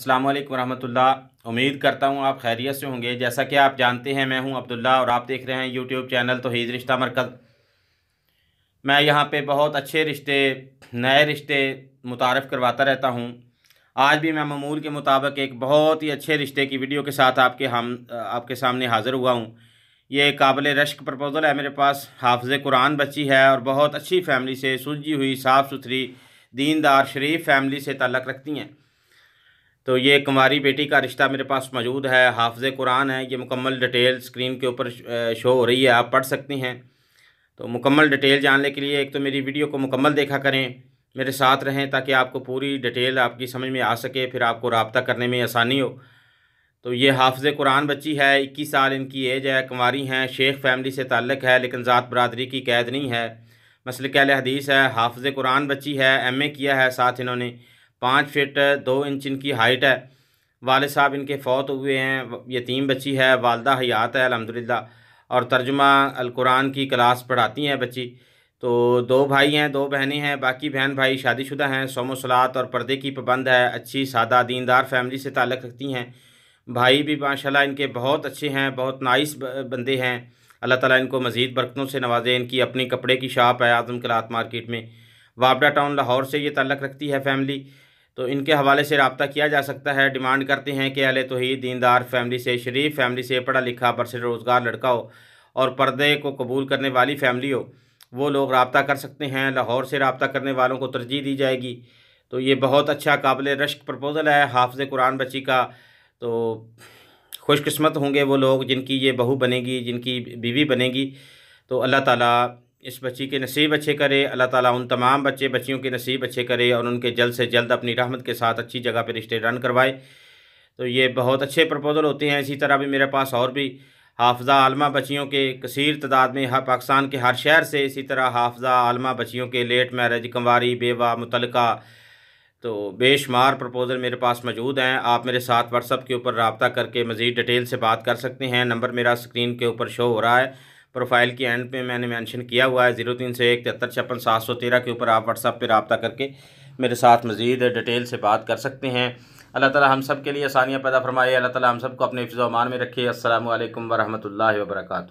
अल्लाम वरहमतुल्ला उम्मीद करता हूँ आप खैरियत से होंगे जैसा कि आप जानते हैं मैं हूँ अब्दुल्ला और आप देख रहे हैं यूट्यूब चैनल तो हीज रिश्ता मरकज़ मैं यहाँ पे बहुत अच्छे रिश्ते नए रिश्ते मुतारफ़ करवाता रहता हूँ आज भी मैं ममूल के मुताबिक एक बहुत ही अच्छे रिश्ते की वीडियो के साथ आपके हम आपके सामने हाज़िर हुआ हूँ ये काबिल रश्क प्रपोज़ल है मेरे पास हाफ़ कुरान बच्ची है और बहुत अच्छी फैमिली से सुलझी हुई साफ़ सुथरी दीनदार शरीफ फैमिली से तल्लक़ रखती हैं तो ये कुंवारी बेटी का रिश्ता मेरे पास मौजूद है हाफ़ कुरान है ये मुकम्मल डिटेल स्क्रीन के ऊपर शो हो रही है आप पढ़ सकती हैं तो मुकम्मल डिटेल जानने के लिए एक तो मेरी वीडियो को मुकम्मल देखा करें मेरे साथ रहें ताकि आपको पूरी डिटेल आपकी समझ में आ सके फिर आपको रबता करने में आसानी हो तो ये हाफज कुरान बच्ची है इक्कीस साल इनकी एज है कुंवारी हैं शेख फैमिली से ताल्लक़ है लेकिन ज़ात बरदरी की कैद नहीं है मसल हदीस है हाफ़ कुरान बच्ची है एम ए किया है साथ इन्होंने पाँच फिट दो इंच इनकी हाइट है वाले साहब इनके फौत हुए हैं यतीम बच्ची है वालदा हयात है अलहमदिल्ला और तर्जुमा अलकुरान की क्लास पढ़ाती हैं बच्ची तो दो भाई हैं दो बहनें हैं बाकी बहन भाई शादीशुदा हैं सोमोसलात और पर्दे की पाबंद है अच्छी सादा दीनदार फैमिली से ताल्लक़ रखती हैं भाई भी माशाल्लाह इनके बहुत अच्छे हैं बहुत नाइस बंदे हैं अल्लाह ताला इनको मज़ीद बरकतों से नवाजे इनकी अपनी कपड़े की शॉप है आज़म कलात मार्केट में वापडा टाउन लाहौर से ये ताल्लक़ रखती है फैमिली तो इनके हवाले से रबता किया जा सकता है डिमांड करते हैं कि तो ही दीनदार फैमिली से शरीफ फैमिली से पढ़ा लिखा बरसे रोज़गार लड़का हो और पर्दे को कबूल करने वाली फैमिली हो वो लोग रबता कर सकते हैं लाहौर से रबता करने वालों को तरजीह दी जाएगी तो ये बहुत अच्छा काबिल रश्क प्रपोज़ल है हाफज कुरान बच्ची का तो खुशकस्मत होंगे वो लोग जिनकी ये बहू बनेगी जिनकी बीवी बनेगी तो अल्लाह ताला इस बच्ची के नसीब अच्छे करे अल्लाह ताला उन तमाम बच्चे बच्चियों के नसीब अच्छे करे और उनके जल्द से जल्द अपनी रहमत के साथ अच्छी जगह पर रिश्ते रन करवाए तो ये बहुत अच्छे प्रपोज़ल होते हैं इसी तरह भी मेरे पास और भी हाफजा आलमा बच्चियों के कसर तादाद में हर पाकिस्तान के हर शहर से इसी तरह हाफजा आलमा बच्चियों के लेट मैरिज कंवारी बेवा मुतलका तो बेशुमार प्रपोज़ल मेरे पास मौजूद हैं आप मेरे साथ व्हाट्सअप के ऊपर रबता करके मज़ीद डिटेल से बात कर सकते हैं नंबर मेरा स्क्रीन के ऊपर शो हो रहा है प्रोफाइल की एंड पे मैंने मेंशन किया हुआ है ज़ीरो तीन सौ एक तिहत्तर छप्पन सात सौ तेरह के ऊपर आप व्हाट्सअप पर रबता करके मेरे साथ मज़ीद डिटेल से बात कर सकते हैं अल्लाह ताला हम सब के लिए आसानियाँ पैदा फरमाए अल्लाह ताला हम सबको अपने अमान में रखिए असल वरहमल वर्का